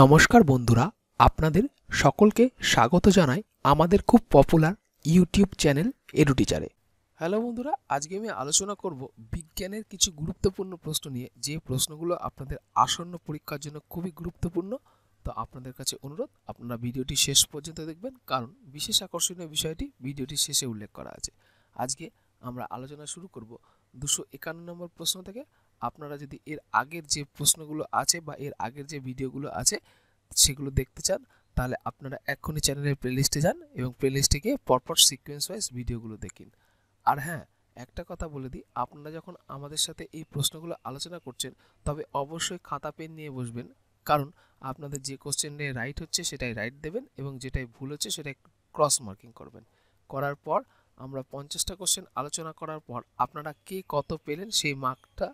নমস্কার বন্ধুরা আপনাদের সকলকে স্বাগত জানাই আমাদের খুব পপুলার ইউটিউব চ্যানেল এডুটিচারে হ্যালো বন্ধুরা আজকে আমি আলোচনা করব বিজ্ঞানের কিছু গুরুত্বপূর্ণ প্রশ্ন নিয়ে যে প্রশ্নগুলো আপনাদের আসন্ন পরীক্ষার জন্য খুবই গুরুত্বপূর্ণ তো আপনাদের কাছে অনুরোধ আপনারা ভিডিওটি শেষ পর্যন্ত দেখবেন কারণ বিশেষ আকর্ষণীয় বিষয়টি ভিডিওটির শেষে উল্লেখ করা আছে আজকে আমরা আলোচনা শুরু করব দুশো একান্ন নম্বর প্রশ্ন থেকে আপনারা যদি এর আগের যে প্রশ্নগুলো আছে বা এর আগের যে ভিডিওগুলো আছে সেগুলো দেখতে চান তাহলে আপনারা এক্ষুনি চ্যানেলের প্লেলিস্টে যান এবং প্লেলিস্টে গিয়ে পরপর সিকোয়েন্স ওয়াইজ ভিডিওগুলো দেখিন আর হ্যাঁ একটা কথা বলে দিই আপনারা যখন আমাদের সাথে এই প্রশ্নগুলো আলোচনা করছেন তবে অবশ্যই খাতা পেন নিয়ে বসবেন কারণ আপনাদের যে কোশ্চেনে রাইট হচ্ছে সেটাই রাইট দেবেন এবং যেটাই ভুল হচ্ছে সেটাই ক্রস মার্কিং করবেন করার পর আমরা পঞ্চাশটা কোশ্চেন আলোচনা করার পর আপনারা কে কত পেলেন সেই মার্কটা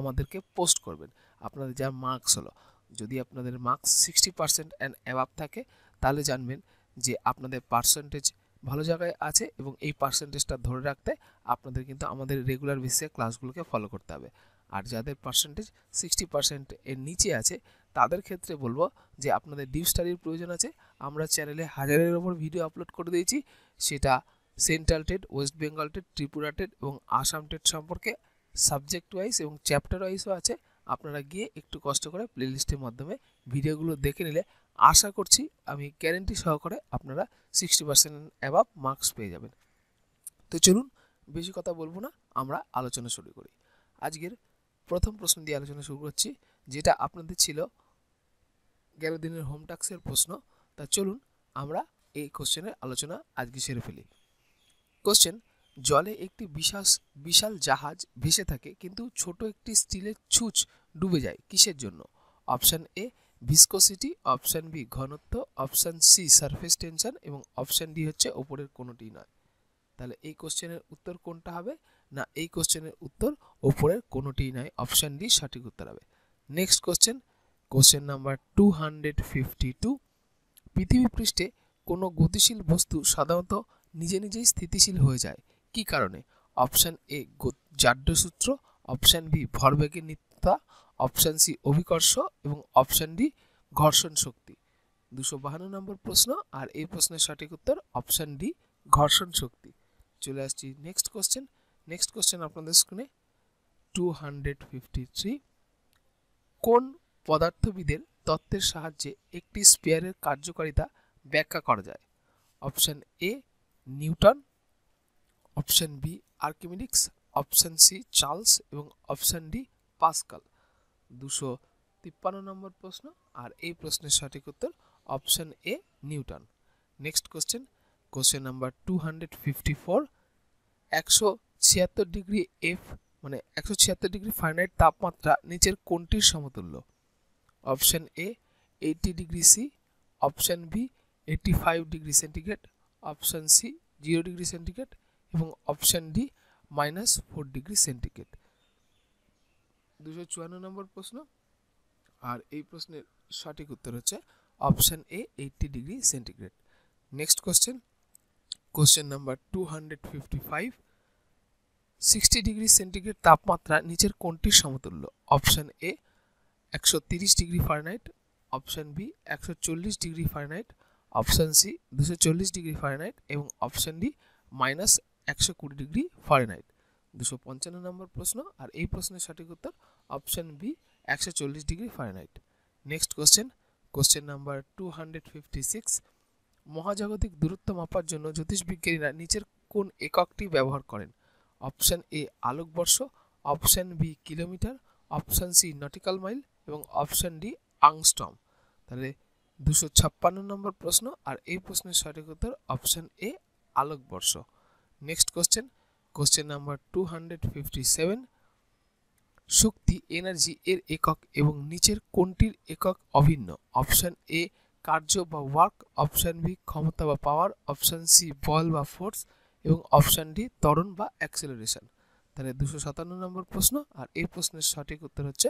আমাদেরকে পোস্ট করবেন আপনাদের যা মার্কস হলো যদি আপনাদের marks sixty percent and above থাকে তাহলে জানবেন যে আপনাদের পার্সেন্টেজ ভালো জায়গায় আছে এবং এই পার্সেন্টেজটা ধরে রাখতে আপনাদের কিন্তু আমাদের রেগুলার বেসিসে ক্লাসগুলোকে ফলো করতে হবে আর যাদের পার্সেন্টেজ সিক্সটি পার্সেন্ট এর নিচে আছে তাদের ক্ষেত্রে বলবো যে আপনাদের ডিপ স্টাডির প্রয়োজন আছে আমরা চ্যানেলে হাজারের ওপর ভিডিও আপলোড করে দিয়েছি সেটা central TET West Bengal TET Tripura TET এবং আসাম টেট সম্পর্কে সাবজেক্ট ওয়াইজ এবং চ্যাপ্টার ওয়াইজও আছে আপনারা গিয়ে একটু কষ্ট করে প্লেলিস্টের মাধ্যমে ভিডিওগুলো দেখে নিলে আশা করছি আমি গ্যারেন্টি সহকারে আপনারা সিক্সটি পার্সেন্ট অ্যাভাব মার্কস পেয়ে যাবেন তো চলুন বেশি কথা বলবো না আমরা আলোচনা শুরু করি আজকের প্রথম প্রশ্ন দিয়ে আলোচনা শুরু করছি যেটা আপনাদের ছিল গেলো দিনের হোম টাক্সের প্রশ্ন তা চলুন আমরা এই কোশ্চেনের আলোচনা আজকে সেরে ফেলি কোশ্চেন জলে একটি বিশাল বিশাল জাহাজ ভেসে থাকে কিন্তু ছোট একটি স্টিলের ছুঁচ ডুবে যায় কিসের জন্য option A viscosity option B ঘনত্ব অপশান সি সারফেস টেনশন এবং অপশান ডি হচ্ছে ওপরের কোনোটি নয় তাহলে এই কোশ্চেনের উত্তর কোনটা হবে না এই কোশ্চেনের উত্তর ওপরের কোনোটি নয় অপশান ডি সঠিক উত্তর হবে next question question number two hundred fifty two পৃথিবী পৃষ্ঠে কোনো গতিশীল বস্তু সাধারণত নিজে নিজেই স্থিতিশীল হয়ে যায় কি কারণে অপশান এ জাড্য সূত্র অপশান বি ভরবেগের নিত্যতা অপশান সি অভিকর্ষ এবং অপশান ডি ঘর্ষণ শক্তি দুশো বাহান্ন নম্বর প্রশ্ন আর এই প্রশ্নের সঠিক উত্তর অপশান ডি ঘর্ষণ শক্তি চলে আসছি নেক্সট কোশ্চেন নেক্সট কোশ্চেন আপনাদের স্ক্রিনে টু হান্ড্রেড ফিফটি থ্রি কোন পদার্থবিদের তত্ত্বের সাহায্যে একটি স্পেয়ারের কার্যকারিতা ব্যাখ্যা করা যায় option A Newton option B Archimedes option C Charles এবং অপশান ডি পাসকাল দুশো তিপ্পান্ন নম্বর প্রশ্ন আর এই প্রশ্নের সঠিক উত্তর option A Newton next question question number two hundred fifty four একশো ছিয়াত্তর ডিগ্রি এফ মানে একশো ছিয়াত্তর ডিগ্রি ফাইনাইট তাপমাত্রা নিচের কোনটির সমতুল্য option A eighty degree C option B eighty five degree centigrade option C zero degree centigrade এবং option D minus four degree centigrade দুশো চুয়ান্ন নম্বর প্রশ্ন আর এই প্রশ্নের সঠিক উত্তর হচ্ছে option A eighty degree centigrade next question question number two hundred fifty five sixty degree centigrade তাপমাত্রা নিচের কোনটির সমতুল্য অপশান এ একশো তিরিশ ডিগ্রি ফারেনাইট অপশান বি একশো চল্লিশ ডিগ্রি ফারেনাইট অপশান সি দুশো চল্লিশ ডিগ্রি ফারেনাইট এবং অপশান ডি মাইনাস একশো কুড়ি ডিগ্রি ফারেনহাইট দুশো পঞ্চান্ন নম্বর প্রশ্ন আর এই প্রশ্নের সঠিক উত্তর অপশান বি একশো চল্লিশ degree Fahrenheit next question question number two hundred fifty six মহাজাগতিক দূরত্ব মাপার জন্য জ্যোতিষবিজ্ঞানীরা নিচের কোন এককটি ব্যবহার করেন অপশান এ আলোকবর্ষ option B kilometre option C nautical mile এবং অপশান ডি আংস্টম তাহলে দুশো ছাপ্পান্ন নম্বর প্রশ্ন আর এই প্রশ্নের সঠিক উত্তর অপশান এ আলোকবর্ষ next question question number two hundred fifty seven শক্তি এনার্জি এর একক এবং নিচের কোনটির একক অভিন্ন অপশান এ কার্য বা ওয়ার্ক অপশান বি ক্ষমতা বা পাওয়ার অপশান সি বল বা ফোর্স এবং অপশান ডি ত্বরণ বা অ্যাক্সেলারেশন তাহলে দুশো সাতান্ন নম্বর প্রশ্ন আর এই প্রশ্নের সঠিক উত্তর হচ্ছে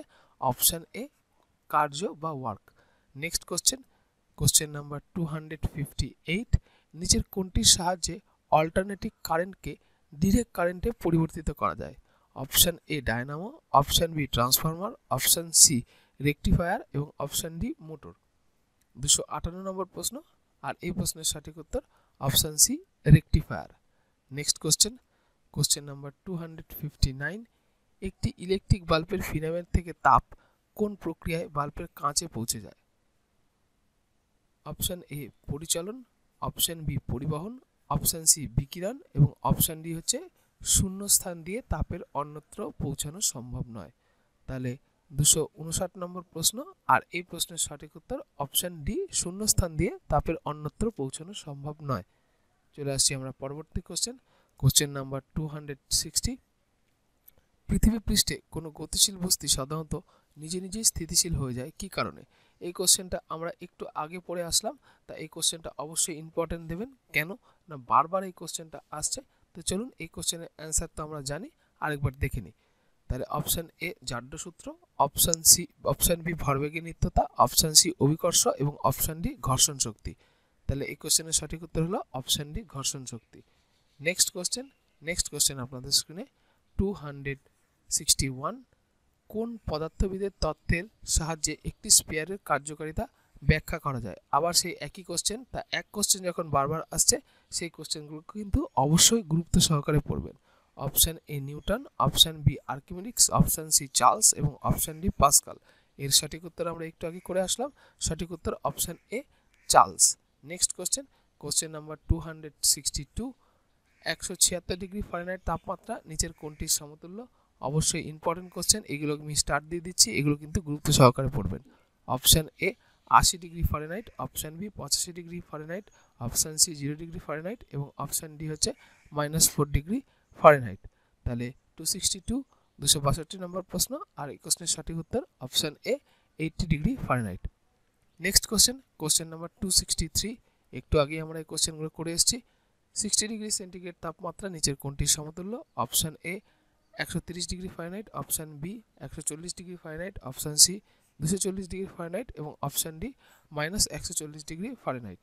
অপশান এ কার্য বা work next question question number two hundred fifty eight নিচের কোনটির সাহায্যে অল্টারনেটিভ কারেন্টকে ডিরেক্ট কারেন্টে পরিবর্তিত করা যায় option A dynamo option B transformer option C rectifier এবং অপশান ডি মোটর দুশো আটান্ন নম্বর প্রশ্ন আর এই প্রশ্নের সঠিক উত্তর option C rectifier next question question number two hundred fifty nine একটি ইলেকট্রিক বাল্বের ফিনামেন্ট থেকে তাপ কোন প্রক্রিয়ায় বাল্বের কাঁচে পৌঁছে যায় অপশান এ পরিচালন অপশান বি পরিবহন অপশান সি বিকিরণ এবং অপশান ডি হচ্ছে শূন্যস্থান দিয়ে তাপের অন্যত্র পৌঁছানো সম্ভব নয় তাহলে দুশো উনষাট নম্বর প্রশ্ন আর এই প্রশ্নের সঠিক উত্তর অপশান ডি শূন্যস্থান দিয়ে তাপের অন্যত্র পৌঁছানো সম্ভব নয় চলে আসছি আমরা পরবর্তী question question number two hundred sixty পৃথিবী পৃষ্ঠে কোনো গতিশীল বস্তি সাধারণত নিজে নিজেই স্থিতিশীল হয়ে যায় কি কারণে এই কোশ্চেনটা আমরা একটু আগে পড়ে আসলাম তা এই কোশ্চেনটা অবশ্যই ইম্পর্টেন্ট দেবেন কেন না বারবার এই কোশ্চেনটা আসছে তো চলুন এই কোশ্চেনের অ্যান্সার তো আমরা জানি আরেকবার দেখে নিই তাহলে অপশান এ জাড্য সূত্র অপশান সি অপশান বি ভরবেগী নিত্যতা অপশান সি অভিকর্ষ এবং অপশান ডি ঘর্ষণ শক্তি তাহলে এই কোশ্চেনের সঠিক উত্তর হলো অপশান ডি ঘর্ষণ শক্তি নেক্সট কোশ্চেন নেক্সট কোশ্চেন আপনাদের স্ক্রিনে টু হান্ড্রেড সিক্সটি ওয়ান কোন পদার্থবিদের তত্ত্বের সাহায্যে একটি স্পেয়ারের কার্যকারিতা ব্যাখ্যা করা যায় আবার সেই একই কোশ্চেন তা এক কোশ্চেন যখন বারবার আসছে সেই কোশ্চেনগুলো কিন্তু অবশ্যই গুরুত্ব সহকারে পড়বেন option A Newton option B Archimedes option C Charles এবং অপশান ডি পাসকাল এর সঠিক উত্তর আমরা একটু আগে করে আসলাম সঠিক উত্তর option A Charles next question question number two hundred sixty two একশো ছিয়াত্তর ডিগ্রি ফরেনের তাপমাত্রা নিচের কোনটির সমতুল্য অবশ্যই ইম্পর্টেন্ট কোশ্চেন এগুলো আমি স্টার্ট দিয়ে দিচ্ছি এগুলো কিন্তু গুরুত্ব সহকারে পড়বেন অপশান এ আশি ডিগ্রি ফারেনহাইট অপশান বি পঁচাশি degree Fahrenheit option C zero degree Fahrenheit এবং অপশান ডি হচ্ছে মাইনাস ফোর ডিগ্রি ফারেনহাইট তাহলে টু সিক্সটি টু দুশো বাষট্টি নম্বর প্রশ্ন আর এই কোশ্চেনের সঠিক উত্তর option A eighty degree Fahrenheit next question question number two sixty three একটু আগেই আমরা এই কোশ্চেনগুলো করে এসেছি সিক্সটি ডিগ্রি সেন্টিগ্রেড তাপমাত্রা নিচের কোনটির সমতুল্য অপশান এ একশো তিরিশ ডিগ্রি ফারেনহাইট অপশন বি একশো চল্লিশ ডিগ্রি ফারেনহাইট অপশন সি দুশো চল্লিশ ডিগ্রি ফারেনহাইট এবং অপশন ডি মাইনাস একশো চল্লিশ ডিগ্রি ফারেনহাইট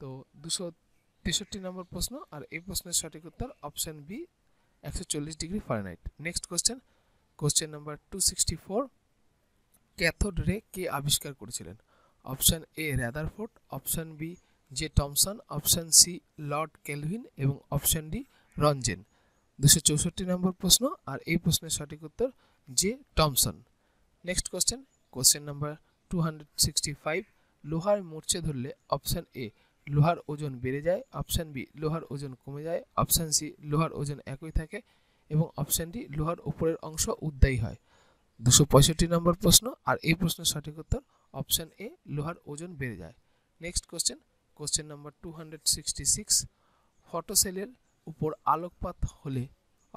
তো দুশো তেষট্টি নম্বর প্রশ্ন আর এই প্রশ্নের সঠিক উত্তর অপশন বি একশো চল্লিশ degree Fahrenheit next question question number two sixty four cathode ray কে আবিষ্কার করেছিলেন option A Rutherford option B J Thomson option C Lord Kelvin এবং অপশন ডি রঞ্জেন দুশো চৌষট্টি নম্বর প্রশ্ন আর এই প্রশ্নের সঠিক উত্তর J Thomson next question question number two hundred sixty five লোহার মরচে ধরলে অপশান এ লোহার ওজন বেড়ে যায় অপশান বি লোহার ওজন কমে যায় অপশান সি লোহার ওজন একই থাকে এবং অপশান ডি লোহার উপরের অংশ উদ্দায়ী হয় দুশো পঁয়ষট্টি নম্বর প্রশ্ন আর এই প্রশ্নের সঠিক উত্তর অপশান এ লোহার ওজন বেড়ে যায় next question question number two hundred sixty six ফটোসেলের উপর আলোকপাত হলে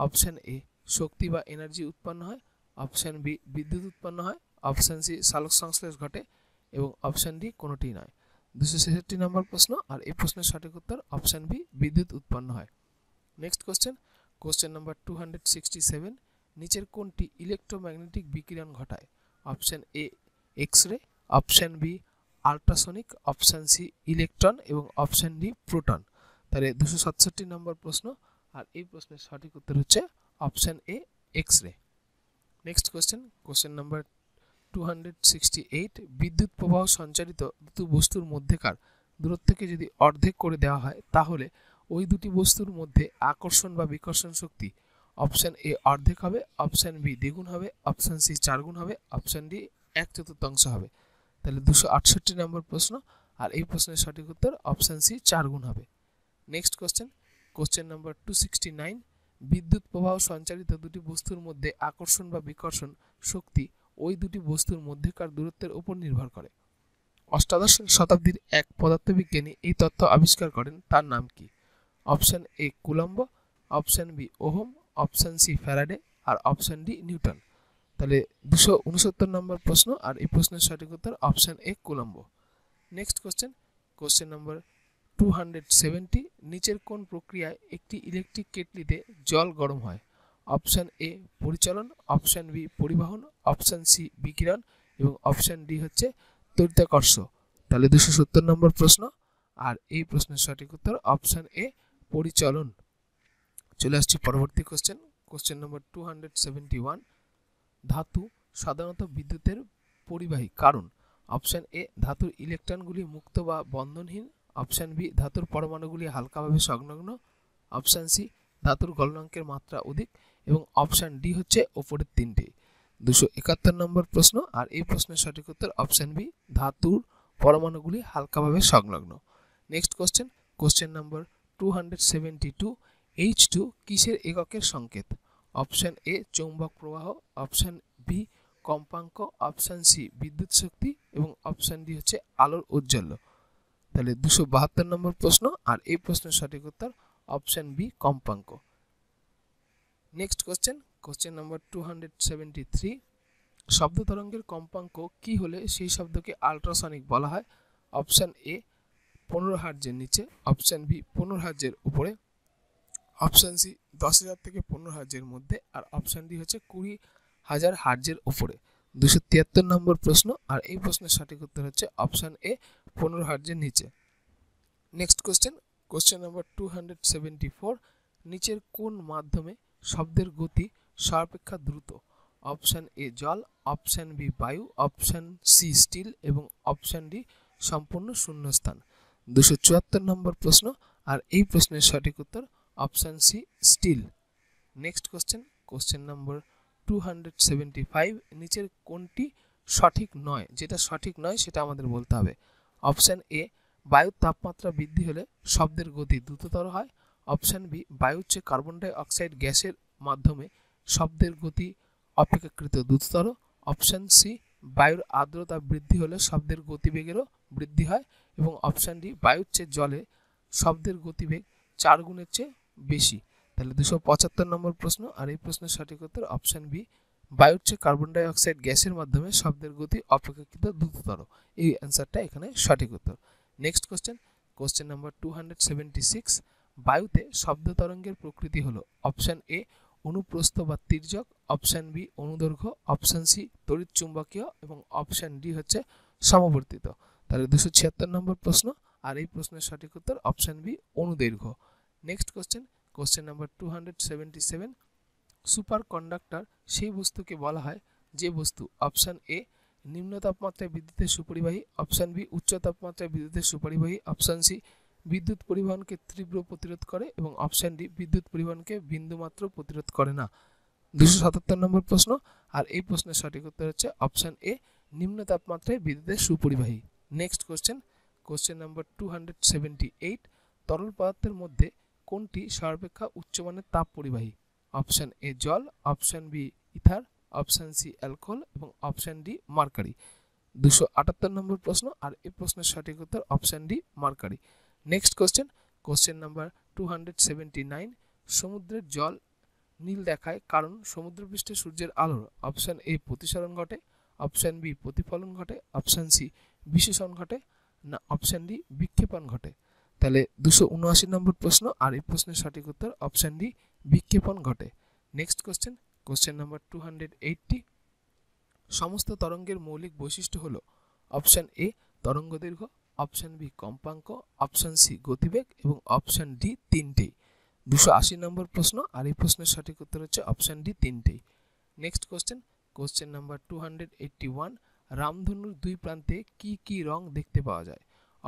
অপশান এ শক্তি বা এনার্জি উৎপন্ন হয় অপশান বি বিদ্যুৎ উৎপন্ন হয় অপশান সি সালোক সংশ্লেষ ঘটে এবং অপশান ডি কোনোটি নয় দুশো ছেষট্টি নম্বর প্রশ্ন আর এই প্রশ্নের সঠিক উত্তর অপশান বি বিদ্যুৎ উৎপন্ন হয় next question question number two hundred sixty seven নিচের কোনটি ইলেকট্রোম্যাগনেটিক বিকিরণ ঘটায় option A X ray option B ultrasonic option C electron এবং অপশান ডি প্রোটন তাহলে দুশো সাতষট্টি নম্বর প্রশ্ন আর এই প্রশ্নের সঠিক উত্তর হচ্ছে option A X ray next question question number two বিদ্যুৎ প্রবাহ সঞ্চারিত দুটো বস্তুর মধ্যেকার দূরত্বকে যদি অর্ধেক করে দেওয়া হয় তাহলে ওই দুটি বস্তুর মধ্যে আকর্ষণ বা বিকর্ষণ শক্তি অপশান এ অর্ধেক হবে অপশান বি দ্বিগুণ হবে অপশান সি চারগুণ হবে অপশান ডি এক চতুর্থাংশ হবে তাহলে দুশো আটষট্টি নম্বর প্রশ্ন আর এই প্রশ্নের সঠিক উত্তর অপশান সি চারগুণ হবে next question question number two sixty nine বিদ্যুৎ প্রবাহ সঞ্চালিত দুটি বস্তুর মধ্যে আকর্ষণ বা বিকর্ষণ শক্তি ওই দুটি বস্তুর মধ্যেকার দূরত্বের উপর নির্ভর করে অষ্টাদশ শতাব্দীর এক পদার্থবিজ্ঞানী এই তত্ত্ব আবিষ্কার করেন তার নাম কি option A Coulomb option B Ohm option C Faraday আর অপশান ডি নিউটন তাহলে দুশো উনসত্তর নম্বর প্রশ্ন আর এই প্রশ্নের সঠিক উত্তর option A Coulomb next question question number two নিচের কোন প্রক্রিয়ায় একটি ইলেকট্রিক কেটলিতে জল গরম হয় অপশান এ পরিচালন অপশান বি পরিবহন অপশান সি বিকিরণ এবং অপশান ডি হচ্ছে তরিতাকর্ষ তাহলে দুশো সত্তর নম্বর প্রশ্ন আর এই প্রশ্নের সঠিক উত্তর অপশান এ পরিচালন চলে আসছি পরবর্তী কোশ্চেন কোশ্চেন নম্বর টু ধাতু সাধারণত বিদ্যুতের পরিবাহী কারণ অপশান এ ধাতুর ইলেকট্রনগুলি মুক্ত বা বন্ধনহীন অপশান বি ধাতুর পরমাণুগুলি হালকাভাবে সংলগ্ন অপশান সি ধাতুর গলনাঙ্কের মাত্রা অধিক এবং অপশান ডি হচ্ছে ওপরের তিনটি দুশো একাত্তর নম্বর প্রশ্ন আর এই প্রশ্নের সঠিক উত্তর অপশান বি ধাতুর পরমাণুগুলি হালকাভাবে সংলগ্ন next question question number two hundred seventy two H two কিসের এককের সংকেত অপশান এ চৌম্বক প্রবাহ অপশান বি কম্পাঙ্ক অপশান সি বিদ্যুৎ শক্তি এবং অপশান ডি হচ্ছে আলোর উজ্জ্বল্য তাহলে দুশো বাহাত্তর নম্বর প্রশ্ন আর এই প্রশ্নের সঠিক উত্তর অপশান বি কম্পাঙ্ক next question question number two hundred seventy three শব্দ তরঙ্গের কম্পাঙ্ক কি হলে সেই শব্দকে আল্ট্রাসনিক বলা হয় অপশান এ পনেরো হার্জের নিচে অপশান বি পনেরো হার্জের উপরে অপশান সি দশ হাজার থেকে পনেরো হার্জের মধ্যে আর অপশান ডি হচ্ছে কুড়ি হাজার হার্জের উপরে দুশো তিয়াত্তর নম্বর প্রশ্ন আর এই প্রশ্নের সঠিক উত্তর হচ্ছে অপশান এ পনেরো হার্জের নিচে next question question number two hundred seventy four নিচের কোন মাধ্যমে শব্দের গতি সর্বাপেক্ষা দ্রুত অপশান এ জল অপশান বি বায়ু অপশান সি স্টিল এবং অপশান ডি সম্পূর্ণ শূন্যস্থান দুশো চুয়াত্তর নম্বর প্রশ্ন আর এই প্রশ্নের সঠিক উত্তর option C steel next question question number two hundred seventy five নিচের কোনটি সঠিক নয় যেটা সঠিক নয় সেটা আমাদের বলতে হবে অপশান এ বায়ুর তাপমাত্রা বৃদ্ধি হলে শব্দের গতি দ্রুততর হয় অপশান বি বায়ুর চেয়ে কার্বন ডাই অক্সাইড গ্যাসের মাধ্যমে শব্দের গতি অপেক্ষাকৃত দ্রুততর অপশান সি বায়ুর আর্দ্রতা বৃদ্ধি হলে শব্দের গতিবেগেরও বৃদ্ধি হয় এবং অপশান ডি বায়ুর চেয়ে জলে শব্দের গতিবেগ চার গুণের চেয়ে বেশি তাহলে দুশো পঁচাত্তর নম্বর প্রশ্ন আর এই প্রশ্নের সঠিক উত্তর অপশান বি বায়ুর চেয়ে কার্বন ডাইঅক্সাইড গ্যাসের মাধ্যমে শব্দের গতি অপেক্ষাকৃত দ্রুততর এই অ্যান্সারটা এখানে সঠিক উত্তর next question question number two hundred six বায়ুতে শব্দ তরঙ্গের প্রকৃতি হলো অপশান এ অনুপ্রস্থ বা তির্যক অপশান বি অনুদৈর্ঘ্য অপশান সি তড়িৎ চুম্বকীয় এবং অপশান ডি হচ্ছে সমবর্তিত তাহলে দুশো ছিয়াত্তর নম্বর প্রশ্ন আর এই প্রশ্নের সঠিক উত্তর অপশান বি অনুদৈর্ঘ্য next question question number two hundred seventy seven superconductor সেই বস্তুকে বলা হয় যে বস্তু অপশান এ নিম্ন তাপমাত্রায় বিদ্যুতের সুপরিবাহী অপশান বি উচ্চ তাপমাত্রায় বিদ্যুতের সুপরিবাহী অপশান সি বিদ্যুৎ পরিবহনকে তীব্র প্রতিরোধ করে এবং অপশান ডি বিদ্যুৎ পরিবহনকে বিন্দুমাত্র প্রতিরোধ করে না দুশো সাতাত্তর নম্বর প্রশ্ন আর এই প্রশ্নের সঠিক উত্তর হচ্ছে অপশান এ নিম্ন তাপমাত্রায় বিদ্যুতের সুপরিবাহী next question question number two hundred seventy eight তরল পদার্থের মধ্যে কোনটি সর্বাপেক্ষা উচ্চমানের তাপ পরিবাহী অপশান এ জল option B ether option C alcohol এবং অপশান ডি মার্কারি দুশো আটাত্তর নম্বর প্রশ্ন আর এই প্রশ্নের সঠিক উত্তর option D mercury next question question number two hundred nine সমুদ্রের জল নীল দেখায় কারণ সমুদ্রপৃষ্ঠে সূর্যের আলোর অপশান এ প্রতিসরণ ঘটে অপশান বি প্রতিফলন ঘটে অপশান সি বিশেষণ ঘটে না অপশান ডি বিক্ষেপণ ঘটে তাহলে দুশো উনআশি নম্বর প্রশ্ন আর এই প্রশ্নের সঠিক উত্তর অপশান ডি বিক্ষেপণ ঘটে next question question number two hundred eighty সমস্ত তরঙ্গের মৌলিক বৈশিষ্ট্য হল অপশান এ তরঙ্গ দীর্ঘ অপশান বি কম্পাঙ্ক অপশান সি গতিবেগ এবং অপশান ডি তিনটেই দুশো আশি নম্বর প্রশ্ন আর এই প্রশ্নের সঠিক উত্তর হচ্ছে অপশান ডি তিনটেই next question question number two hundred one রামধনুর দুই প্রান্তে কি কি রং দেখতে পাওয়া যায়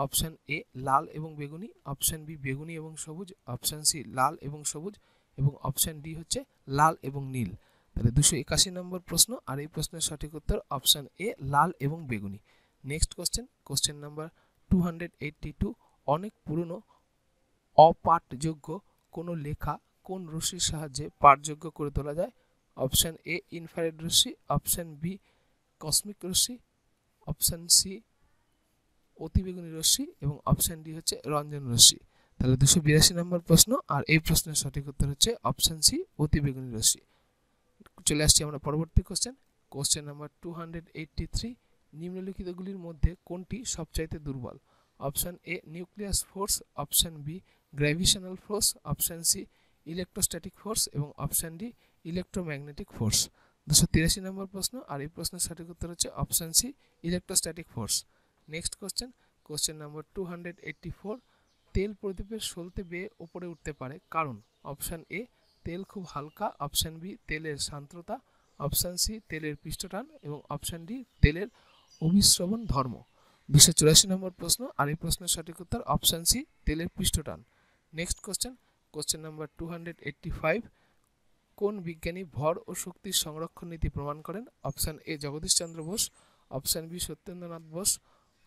অপশান এ লাল এবং বেগুনি অপশান বি বেগুনি এবং সবুজ অপশান সি লাল এবং সবুজ এবং অপশান ডি হচ্ছে লাল এবং নীল তাহলে দুশো একাশি নম্বর প্রশ্ন আর এই প্রশ্নের সঠিক উত্তর অপশান এ লাল এবং বেগুনি next question question number two hundred two অনেক পুরনো অপাঠযোগ্য কোনো লেখা কোন রশ্মির সাহায্যে পাঠযোগ্য করে তোলা যায় অপশান এ ইনফ্রারেড রশ্মি অপশান বি কসমিক রশ্মি অপশান সি অতিবেগুনি রশ্মি এবং অপশান ডি হচ্ছে রঞ্জন রশ্মি তাহলে দুশো বিরাশি নম্বর প্রশ্ন আর এই প্রশ্নের সঠিক উত্তর হচ্ছে অপশান সি অতিবেগুনি রশ্মি চলে আসছি আমরা পরবর্তী question question number two hundred eighty three নিম্নলিখিতগুলির মধ্যে কোনটি সবচাইতে দুর্বল option A nucleus force option B gravitational force option C electrostatic force এবং অপশান ডি ইলেকট্রোম্যাগনেটিক ফোর্স দুশো তিরাশি নম্বর প্রশ্ন আর এই প্রশ্নের সঠিক উত্তর হচ্ছে option C electrostatic force next question question number two hundred eighty four তেল প্রদীপের সলতে বেয়ে ওপরে উঠতে পারে কারণ অপশান এ তেল খুব হালকা অপশান বি তেলের শান্ততা অপশান সি তেলের পৃষ্ঠটান এবং অপশান ডি তেলের অভিশ্রবণ ধর্ম দুশো চুরাশি নম্বর প্রশ্ন আর এই প্রশ্নের সঠিক উত্তর অপশান সি তেলের পৃষ্ঠটান next question question number two hundred eighty five কোন বিজ্ঞানী ভর ও শক্তির সংরক্ষণ নীতি প্রমাণ করেন option A Jagadish Chandra Bose option B Satyendranath Bose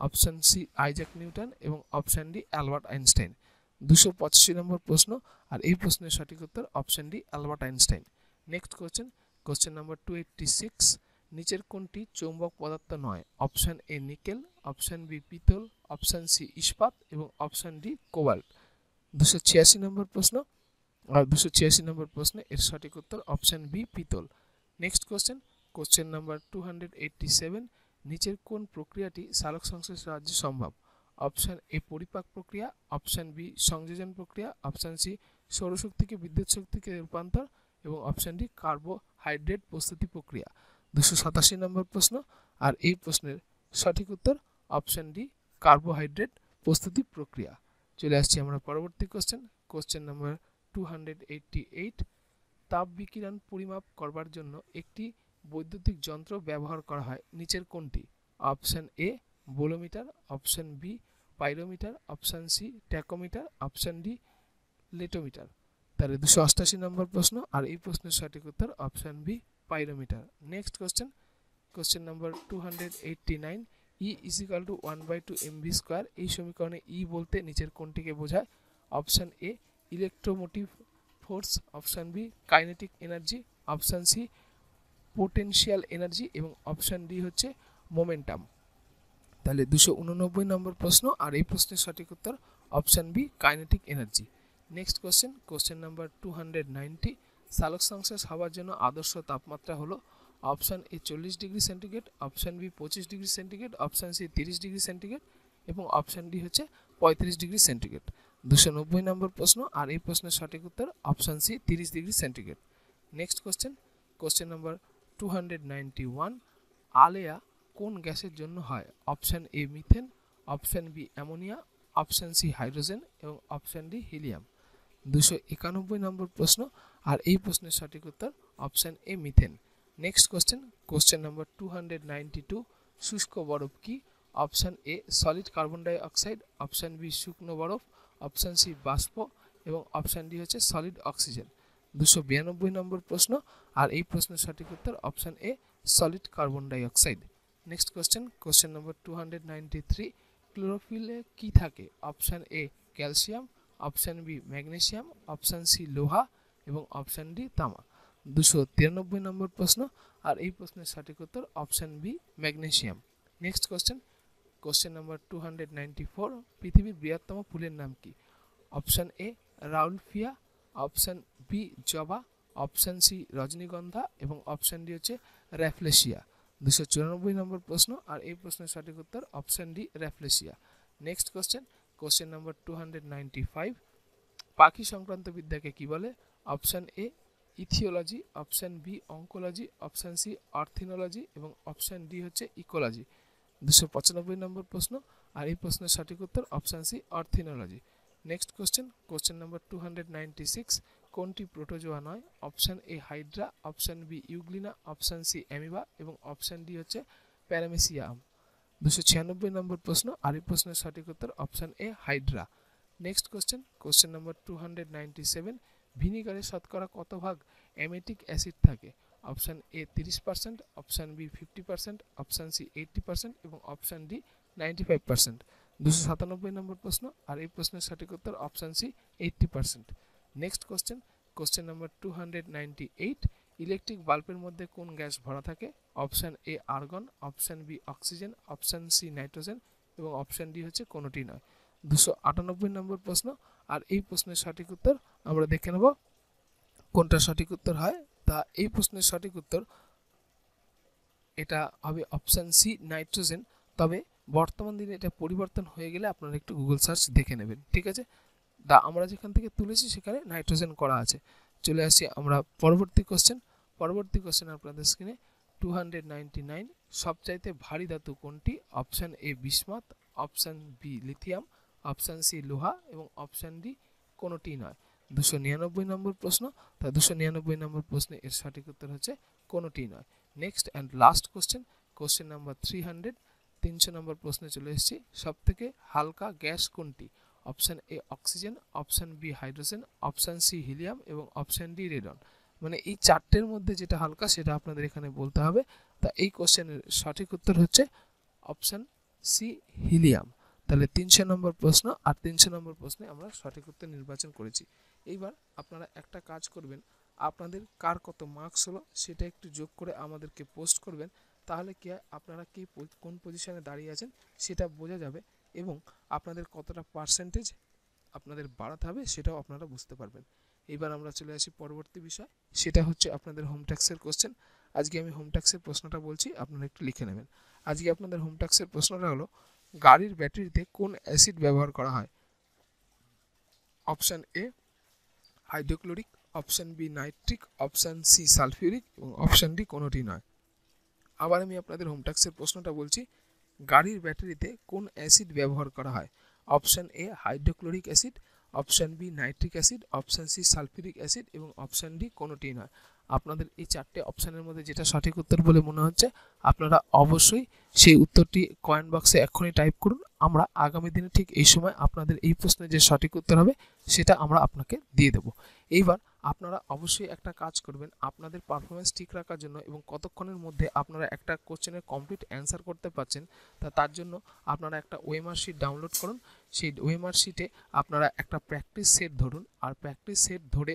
option C Isaac Newton এবং অপশান ডি অ্যালবার্ট আইনস্টাইন দুশো পঁচাশি নম্বর প্রশ্ন আর এই প্রশ্নের সঠিক উত্তর option D Albert Einstein next question question number two eighty six নিচের কোনটি চৌম্বক পদার্থ নয় option A nickel option B পিতল অপশান সি ইস্পাত এবং অপশান ডি কোবাল্ট দুশো ছিয়াশি নম্বর প্রশ্ন আর দুশো ছিয়াশি নম্বর প্রশ্নে এর সঠিক উত্তর অপশান বি পিতল next question question number two hundred eighty seven নিচের কোন প্রক্রিয়াটি সালোক সংশ্লেষের সাহায্যে সম্ভব অপশন এ পরিপাক প্রক্রিয়া অপশন বি সংযোজন প্রক্রিয়া অপশন সি সৌরশক্তিকে বিদ্যুৎ শক্তিকে রূপান্তর এবং অপশন ডি কার্বোহাইড্রেট প্রস্তুতি প্রক্রিয়া দুশো সাতাশি নম্বর প্রশ্ন আর এই প্রশ্নের সঠিক উত্তর অপশন ডি কার্বোহাইড্রেট প্রস্তুতি প্রক্রিয়া চলে আসছি আমরা পরবর্তী question question number two hundred eighty eight তাপ বিকিরণ পরিমাপ করবার জন্য একটি বৈদ্যুতিক যন্ত্র ব্যবহার করা হয় নিচের কোনটি option A bolometer option B pyrometer option C tachometer option D lactometer তাহলে দুশো অষ্টাশি নম্বর প্রশ্ন আর এই প্রশ্নের সঠিক উত্তর option B pyrometer next question question number two hundred eighty nine E is equal to one by two M V square এই সমীকরণে ই e বলতে নিচের কোনটিকে বোঝায় option A electromotive force option B kinetic energy option C potential energy এবং option D হচ্ছে momentum তাহলে দুশো উননব্বই নম্বর প্রশ্ন আর এই প্রশ্নের সঠিক উত্তর option B kinetic energy next question question number two hundred ninety সালক সংশ্লেষ হওয়ার জন্য আদর্শ তাপমাত্রা হলো অপশান এ চল্লিশ ডিগ্রি সেন্টিগ্রেড অপশান বি পঁচিশ ডিগ্রি সেন্টিগ্রেড অপশান সি তিরিশ ডিগ্রি সেন্টিগ্রেড এবং অপশান ডি হচ্ছে পঁয়ত্রিশ ডিগ্রি সেন্টিগ্রেড দুশো নব্বই নম্বর প্রশ্ন আর এই প্রশ্নের সঠিক উত্তর অপশান সি তিরিশ degree centigrade next question question number two hundred ninety one আলেয়া কোন গ্যাসের জন্য হয় option A methane option B ammonia option C hydrogen এবং অপশান ডি হিলিয়াম দুশো একানব্বই নম্বর প্রশ্ন আর এই প্রশ্নের সঠিক উত্তর option A methane next question question number two hundred ninety two শুষ্ক বরফ কি option A solid carbon dioxide option B শুকনো বরফ অপশান সি বাষ্প এবং অপশান ডি হচ্ছে সলিড অক্সিজেন দুশো বিরানব্বই নম্বর প্রশ্ন আর এই প্রশ্নের সঠিক উত্তর option A solid carbon dioxide next question question number two hundred ninety three ক্লোরোফিলে কী থাকে option A calcium option B magnesium option C লোহা এবং অপশন ডি তামা দুশো তিরানব্বই নম্বর প্রশ্ন আর এই প্রশ্নের সঠিক উত্তর option B magnesium next question question number two hundred ninety four পৃথিবীর বৃহত্তম ফুলের নাম কি option A rauwolfia option B জবা অপশান সি রজনীগন্ধা এবং অপশান ডি হচ্ছে র্যাফলেসিয়া দুশো চুরানব্বই নম্বর প্রশ্ন আর এই প্রশ্নের সঠিক উত্তর option D rafflesia next question question number two hundred ninety five পাখি সংক্রান্ত বিদ্যাকে কি বলে option A ethology option B oncology option C ornithology এবং অপশান ডি হচ্ছে ইকোলজি দুশো পঁচানব্বই নম্বর প্রশ্ন আর এই প্রশ্নের সঠিক উত্তর option C ornithology next question question number two hundred ninety six কোনটি প্রোটোজোয়া নয় option A hydra option B euglena option C amoeba এবং অপশান ডি হচ্ছে প্যারামেসিয়াম দুশো ছিয়ানব্বই নম্বর প্রশ্ন আর এই প্রশ্নের সঠিক উত্তর option A hydra next question question number two hundred ninety seven ভিনিগারে শতকরা কত ভাগ অ্যামেটিক অ্যাসিড থাকে অপশান এ তিরিশ percent option B fifty percent option C eighty percent এবং option D ninety five percent দুশো সাতানব্বই নম্বর প্রশ্ন আর এই প্রশ্নের সঠিক উত্তর option C eighty percent next question question number two hundred ninety eight electric বাল্বের মধ্যে কোন গ্যাস ভরা থাকে option A argon option B oxygen option C nitrogen এবং অপশান ডি হচ্ছে কোনোটি নয় দুশো আটানব্বই নম্বর প্রশ্ন আর এই প্রশ্নের সঠিক উত্তর আমরা দেখে নেব কোনটা সঠিক উত্তর হয় তা এই প্রশ্নের সঠিক উত্তর এটা হবে অপশান সি নাইট্রোজেন তবে বর্তমান দিনে এটা পরিবর্তন হয়ে গেলে আপনারা একটু গুগল সার্চ দেখে নেবেন ঠিক আছে দা আমরা যেখান থেকে তুলেছি সেখানে নাইট্রোজেন করা আছে চলে আসি আমরা পরবর্তী কোশ্চেন পরবর্তী কোশ্চেন আপনাদের স্ক্রিনে টু হান্ড্রেড নাইন সবচাইতে ভারী ধাতু কোনটি option A bismuth option B lithium option C লোহা এবং অপশান ডি কোনোটি নয় দুশো নিরানব্বই নম্বর প্রশ্ন তা দুশো নিরানব্বই নম্বর প্রশ্নে এর সঠিক উত্তর হচ্ছে কোনোটি নয় next and last question question number three hundred তিনশো নম্বর প্রশ্নে চলে এসেছি সবথেকে হালকা গ্যাস কোনটি option A oxygen option B hydrogen option C helium এবং অপশান ডি রেডন মানে এই চারটের মধ্যে যেটা হালকা সেটা আপনাদের এখানে বলতে হবে তা এই কোশ্চেনের সঠিক উত্তর হচ্ছে অপশান সি হিলিয়াম তাহলে তিনশো নম্বর প্রশ্ন আর তিনশো নম্বর প্রশ্নে আমরা সঠিক উত্তর নির্বাচন করেছি এইবার আপনারা একটা কাজ করবেন আপনাদের কার কত মার্কস হলো সেটা একটু যোগ করে আমাদেরকে পোস্ট করবেন তাহলে কি হয় আপনারা কি কোন পজিশানে দাঁড়িয়ে আছেন সেটা বোঝা যাবে এবং আপনাদের কতটা পার্সেন্টেজ আপনাদের বাড়াতে হবে সেটাও আপনারা বুঝতে পারবেন এবার আমরা চলে আসি পরবর্তী বিষয় সেটা হচ্ছে আপনাদের হোম ট্যাক্সের কোশ্চেন আজকে আমি হোম ট্যাক্সের প্রশ্নটা বলছি আপনারা একটু লিখে নেবেন আজকে আপনাদের হোম ট্যাক্সের প্রশ্নটা হলো গাড়ির ব্যাটারিতে কোন অ্যাসিড ব্যবহার করা হয় option A hydrochloric option B nitric option C sulphuric এবং অপশান ডি কোনোটি নয় আবার আমি আপনাদের হোম ট্যাক্সের প্রশ্নটা বলছি গাড়ির ব্যাটারিতে কোন অ্যাসিড ব্যবহার করা হয় option A hydrochloric acid option B nitric acid option C sulphuric acid এবং অপশান ডি কোনোটি নয় আপনাদের এই চারটে অপশানের মধ্যে যেটা সঠিক উত্তর বলে মনে হচ্ছে আপনারা অবশ্যই সেই উত্তরটি কয়েন বক্সে এক্ষুনি টাইপ করুন আমরা আগামী দিনে ঠিক এই সময় আপনাদের এই প্রশ্নের যে সঠিক উত্তর হবে সেটা আমরা আপনাকে দিয়ে দেব এইবার আপনারা অবশ্যই একটা কাজ করবেন আপনাদের পারফরমেন্স ঠিক রাখার জন্য এবং কতক্ষণের মধ্যে আপনারা একটা কোশ্চেনের কমপ্লিট অ্যান্সার করতে পারছেন তা তার জন্য আপনারা একটা ওয়েমার শিট ডাউনলোড করুন সেই ওয়েমার শিটে আপনারা একটা প্র্যাকটিস সেট ধরুন আর প্র্যাকটিস সেট ধরে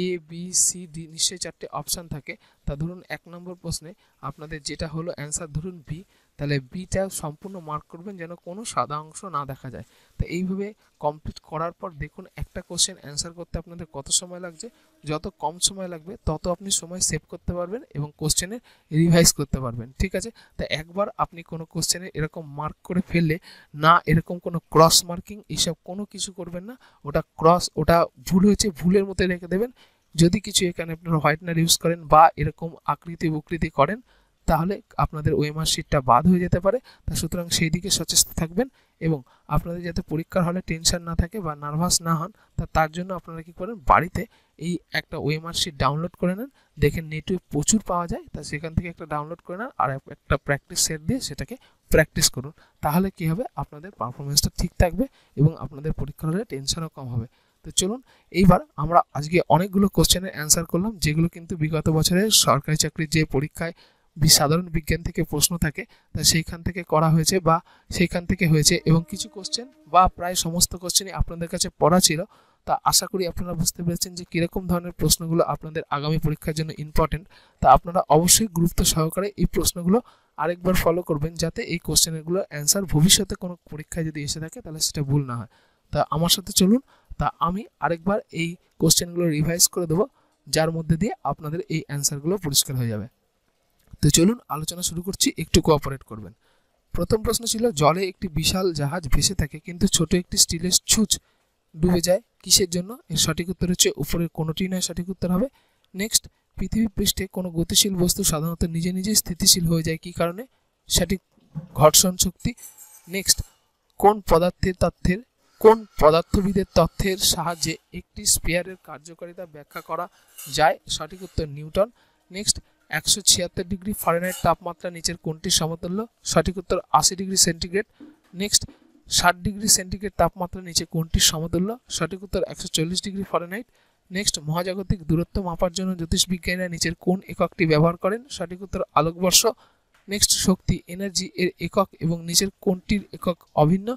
এ বি সি ডি নিশ্চয়ই চারটে অপশান থাকে তা ধরুন এক নম্বর প্রশ্নে আপনাদের যেটা হলো অ্যান্সার ধরুন বি তাহলে বিটা সম্পূর্ণ মার্ক করবেন যেন কোনো সাদা অংশ না দেখা যায় তো এইভাবে কমপ্লিট করার পর দেখুন একটা কোশ্চেন অ্যান্সার করতে আপনাদের কত সময় লাগছে যত কম সময় লাগবে তত আপনি সময় সেভ করতে পারবেন এবং কোশ্চেনে রিভাইজ করতে পারবেন ঠিক আছে তা একবার আপনি কোনো কোশ্চেনে এরকম মার্ক করে ফেললে না এরকম কোনো ক্রস মার্কিং এইসব কোনো কিছু করবেন না ওটা ক্রস ওটা ভুল হয়েছে ভুলের মতো রেখে দেবেন যদি কিছু এখানে আপনারা হোয়াইটনার ইউজ করেন বা এরকম আকৃতি বকৃতি করেন তাহলে আপনাদের ওই শিটটা বাদ হয়ে যেতে পারে তা সুতরাং সেই দিকে সচেষ্ট থাকবেন এবং আপনাদের যাতে পরীক্ষার হলে টেনশন না থাকে বা নার্ভাস না হন তা তার জন্য আপনারা কী করেন বাড়িতে এই একটা শিট ডাউনলোড করে নেন দেখেন নেটে প্রচুর পাওয়া যায় তা সেখান থেকে একটা ডাউনলোড করে নেন আর একটা প্র্যাকটিস সেট দিয়ে সেটাকে প্র্যাকটিস করুন তাহলে কি হবে আপনাদের পারফরমেন্সটা ঠিক থাকবে এবং আপনাদের পরীক্ষার হলে টেনশনও কম হবে তো চলুন এইবার আমরা আজকে অনেকগুলো কোশ্চেনের অ্যান্সার করলাম যেগুলো কিন্তু বিগত বছরে সরকারি চাকরির যে পরীক্ষায় সাধারণ বিজ্ঞান থেকে প্রশ্ন থাকে তা সেইখান থেকে করা হয়েছে বা সেইখান থেকে হয়েছে এবং কিছু কোশ্চেন বা প্রায় সমস্ত কোশ্চেনই আপনাদের কাছে পড়া ছিল তা আশা করি আপনারা বুঝতে পেরেছেন যে কীরকম ধরনের প্রশ্নগুলো আপনাদের আগামী পরীক্ষার জন্য ইম্পর্টেন্ট তা আপনারা অবশ্যই গুরুত্ব সহকারে এই প্রশ্নগুলো আরেকবার ফলো করবেন যাতে এই কোশ্চেনগুলো অ্যান্সার ভবিষ্যতে কোনো পরীক্ষায় যদি এসে থাকে তাহলে সেটা ভুল না হয় তা আমার সাথে চলুন তা আমি আরেকবার এই কোশ্চেনগুলো রিভাইজ করে দেবো যার মধ্যে দিয়ে আপনাদের এই অ্যান্সারগুলো পরিষ্কার হয়ে যাবে তো চলুন আলোচনা শুরু করছি একটু কোঅপারেট করবেন প্রথম প্রশ্ন ছিল জলে একটি বিশাল জাহাজ ভেসে থাকে কিন্তু ছোট একটি স্টিলের ছুঁচ ডুবে যায় কিসের জন্য এর সঠিক উত্তর হচ্ছে উপরের কোনোটি নয় সঠিক উত্তর হবে নেক্সট পৃথিবী পৃষ্ঠে কোনো গতিশীল বস্তু সাধারণত নিজে নিজে স্থিতিশীল হয়ে যায় কি কারণে সঠিক ঘর্ষণ শক্তি নেক্সট কোন পদার্থের তথ্যের কোন পদার্থবিদের তথ্যের সাহায্যে একটি স্পেয়ারের কার্যকারিতা ব্যাখ্যা করা যায় সঠিক উত্তর নিউটন নেক্সট একশো ছিয়াত্তর ডিগ্রি ফারেনহাইট তাপমাত্রা নিচের কোনটি সমতুল্য সঠিক উত্তর আশি ডিগ্রি সেন্টিগ্রেড নেক্সট ষাট ডিগ্রি সেন্টিগ্রেড তাপমাত্রা নিচে কোনটি সমতুল্য সঠিক উত্তর একশো চল্লিশ ডিগ্রি ফারেনহাইট নেক্সট মহাজাগতিক দূরত্ব মাপার জন্য জ্যোতিষবিজ্ঞানীরা নিচের কোন এককটি ব্যবহার করেন সঠিক উত্তর আলোকবর্ষ নেক্সট শক্তি এনার্জি এর একক এবং নিচের কোনটির একক অভিন্ন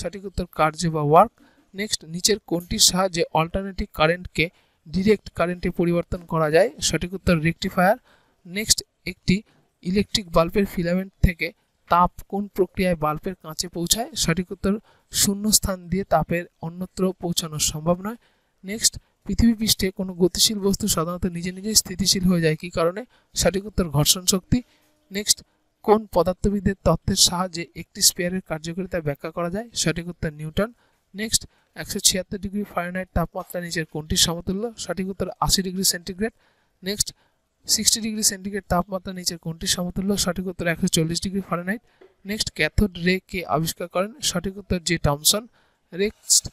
সঠিক উত্তর কার্য বা ওয়ার্ক নেক্সট নিচের কোনটির সাহায্যে অল্টারনেটিভ কারেন্টকে ডিরেক্ট কারেন্টে পরিবর্তন করা যায় সঠিক উত্তর রেকটিফায়ার নেক্সট একটি ইলেকট্রিক বাল্বের ফিলামেন্ট থেকে তাপ কোন প্রক্রিয়ায় বাল্বের কাঁচে পৌঁছায় সঠিক উত্তর শূন্য স্থান দিয়ে তাপের অন্যত্র পৌঁছানো সম্ভব নয় নেক্সট পৃথিবী পৃষ্ঠে কোনো গতিশীল বস্তু সাধারণত নিজে নিজেই স্থিতিশীল হয়ে যায় কী কারণে সঠিক উত্তর ঘর্ষণ শক্তি নেক্সট কোন পদার্থবিদের তত্ত্বের সাহায্যে একটি স্পেয়ারের কার্যকারিতা ব্যাখ্যা করা যায় সঠিক উত্তর নিউটন নেক্সট একশো ছিয়াত্তর ডিগ্রি ফারেনহাইট তাপমাত্রা নিচের কোনটির সমতুল্য সঠিক উত্তর আশি degree centigrade next sixty degree centigrade তাপমাত্রা নিচের কোনটি সমতুল্য সঠিক উত্তর একশো চল্লিশ degree Fahrenheit next cathode ray কে আবিষ্কার করেন সঠিক উত্তর জে টমসন নেক্সট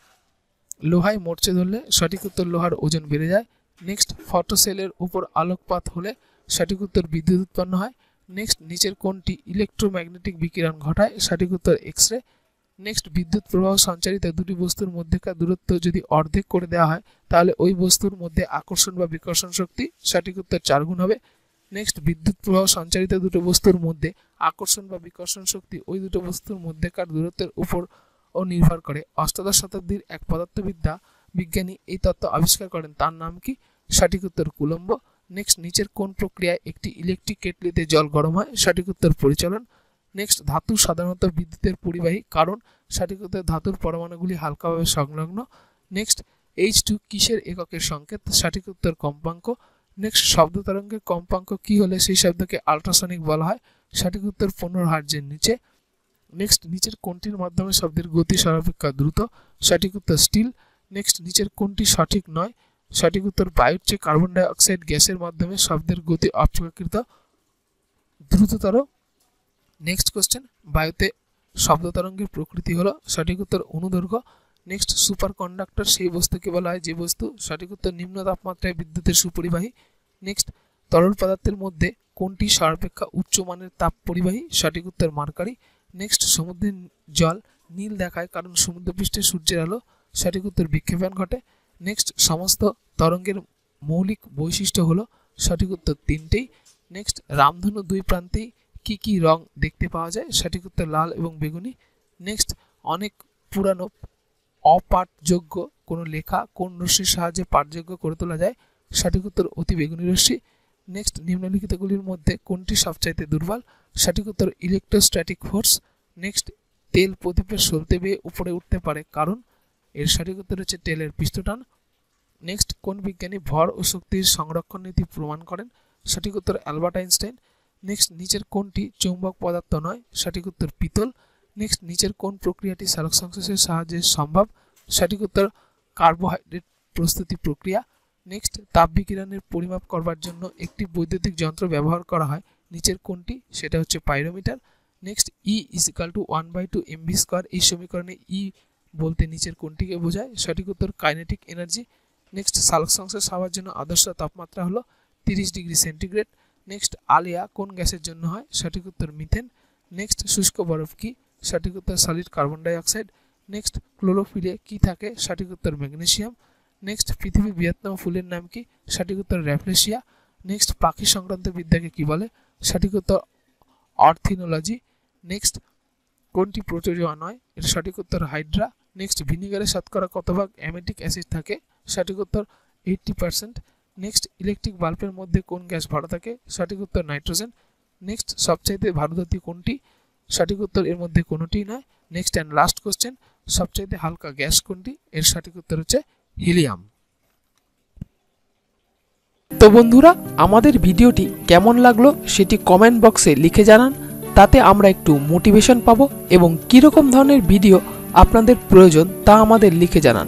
লোহায় মরচে ধরলে সঠিক উত্তর লোহার ওজন বেড়ে যায় নেক্সট ফটোসেলের উপর আলোকপাত হলে সঠিক উত্তর বিদ্যুৎ উৎপন্ন হয় নেক্সট নিচের কোনটি ইলেকট্রোম্যাগনেটিক বিকিরণ ঘটায় সঠিক উত্তর এক্স রে নেক্সট বিদ্যুৎ প্রবাহ সঞ্চারিত দুটি বস্তুর মধ্যেকার দূরত্ব যদি অর্ধেক করে দেওয়া হয় তাহলে ওই বস্তুর মধ্যে আকর্ষণ বা বিকর্ষণ শক্তি সঠিক উত্তর চার গুণ হবে নেক্সট বিদ্যুৎ প্রবাহ সঞ্চারিত দুটো বস্তুর মধ্যে আকর্ষণ বা বিকর্ষণ শক্তি ওই দুটো বস্তুর মধ্যেকার দূরত্বের উপর ও নির্ভর করে অষ্টাদশ শতাব্দীর এক পদার্থবিদ্যা বিজ্ঞানী এই তত্ত্ব আবিষ্কার করেন তার নাম কি সঠিক উত্তর কুলম্ব নেক্সট নিচের কোন প্রক্রিয়ায় একটি ইলেকট্রিক কেটলিতে জল গরম হয় সঠিক উত্তর পরিচালন নেক্সট ধাতু সাধারণত বিদ্যুতের পরিবাহী কারণ সাটিকতার ধাতুর পরমাণুগুলি হালকাভাবে সংলগ্ন নেক্সট এইচ টু কিসের এককের সংকেত সঠিক উত্তর কম্পাঙ্ক নেক্সট শব্দ তরঙ্গের কম্পাঙ্ক কি হলে সেই শব্দকে আল্ট্রাসনিক বলা হয় সঠিক উত্তর পনেরো হার্জের নিচে নেক্সট নিচের কোনটির মাধ্যমে শব্দের গতি সর্বাপেক্ষা দ্রুত সঠিক উত্তর স্টিল নেক্সট নিচের কোনটি সঠিক নয় সঠিক উত্তর বায়ুর চেয়ে কার্বন ডাইঅক্সাইড গ্যাসের মাধ্যমে শব্দের গতি অপেক্ষাকৃত দ্রুততর নেক্সট কোয়েশ্চেন বায়ুতে শব্দ তরঙ্গের প্রকৃতি হলো সঠিক উত্তর অনুদৈর্ঘ্য নেক্সট সুপার কন্ডাক্টর সেই বস্তুকে বলা হয় যে বস্তু সঠিক উত্তর নিম্ন তাপমাত্রায় বিদ্যুতের সুপরিবাহী নেক্সট তরল পদার্থের মধ্যে কোনটি সর্বাপেক্ষা উচ্চ মানের তাপ পরিবাহী সঠিক উত্তর মার্কারি নেক্সট সমুদ্রের জল নীল দেখায় কারণ সমুদ্রপৃষ্ঠে সূর্যের আলো সঠিক উত্তর বিক্ষেপণ ঘটে নেক্সট সমস্ত তরঙ্গের মৌলিক বৈশিষ্ট্য হলো সঠিক উত্তর তিনটেই নেক্সট রামধনু দুই প্রান্তেই কি কি রং দেখতে পাওয়া যায় সঠিক উত্তর লাল এবং বেগুনি নেক্সট অনেক পুরানো অপাঠযোগ্য কোনো লেখা কোন রশ্মির সাহায্যে পাঠযোগ্য করে তোলা যায় সঠিক উত্তর অতি বেগুনি রশ্মি নেক্সট নিম্নলিখিতগুলির মধ্যে কোনটি সবচাইতে দুর্বল সঠিক উত্তর ইলেকট্রোস্ট্যাটিক ফোর্স নেক্সট তেল প্রদীপের সলতে বেয়ে উপরে উঠতে পারে কারণ এর সঠিক উত্তর হচ্ছে তেলের পিষ্টটান নেক্সট কোন বিজ্ঞানী ভর ও শক্তির সংরক্ষণ নীতি প্রমাণ করেন সঠিক উত্তর অ্যালবার্ট আইনস্টাইন নেক্সট নিচের কোনটি চৌম্বক পদার্থ নয় সঠিক উত্তর পিতল নেক্সট নিচের কোন প্রক্রিয়াটি সারক সংশ্লেষের সাহায্যে সম্ভব সঠিক উত্তর কার্বোহাইড্রেট প্রস্তুতি প্রক্রিয়া নেক্সট তাপ বিকিরণের পরিমাপ করবার জন্য একটি বৈদ্যুতিক যন্ত্র ব্যবহার করা হয় নিচের কোনটি সেটা হচ্ছে pyrometer next E is equal to one by two MV square এই সমীকরণে ই e বলতে নিচের কোনটিকে বোঝায় সঠিক উত্তর কাইনেটিক এনার্জি নেক্সট সালক সংশ্লেষ হওয়ার জন্য আদর্শ তাপমাত্রা হলো তিরিশ ডিগ্রি সেন্টিগ্রেড নেক্সট আলিয়া কোন গ্যাসের জন্য হয় সঠিক উত্তর মিথেন নেক্সট শুষ্ক বরফ কি সঠিক উত্তর সলিড কার্বন ডাইঅক্সাইড নেক্সট ক্লোরোফিলে কি থাকে সঠিক উত্তর ম্যাগনেশিয়াম নেক্সট পৃথিবী বৃহত্তম ফুলের নাম কি সঠিক উত্তর র্যাফলেশিয়া নেক্সট পাখি সংক্রান্ত বিদ্যাকে কি বলে সঠিক উত্তর অর্থিনোলজি নেক্সট কোনটি প্রোটোজোয়া নয় এর সঠিক উত্তর হাইড্রা নেক্সট ভিনিগারে শতকরা কত ভাগ অ্যামেটিক অ্যাসিড থাকে সঠিক উত্তর এইট্টি পার্সেন্ট নেক্সট ইলেকট্রিক বাল্বের মধ্যে কোন গ্যাস ভালো থাকে সঠিক উত্তর নাইট্রোজেন নেক্সট সবচাইতে ভারুদাতি কোনটি সঠিক উত্তর এর মধ্যে কোনোটি নয় নেক্সট অ্যান্ড লাস্ট কোশ্চেন সবচাইতে হালকা গ্যাস কোনটি এর সঠিক উত্তর হচ্ছে হিলিয়াম তো বন্ধুরা আমাদের ভিডিওটি কেমন লাগলো সেটি কমেন্ট বক্সে লিখে জানান তাতে আমরা একটু মোটিভেশন পাবো এবং কীরকম ধরনের ভিডিও আপনাদের প্রয়োজন তা আমাদের লিখে জানান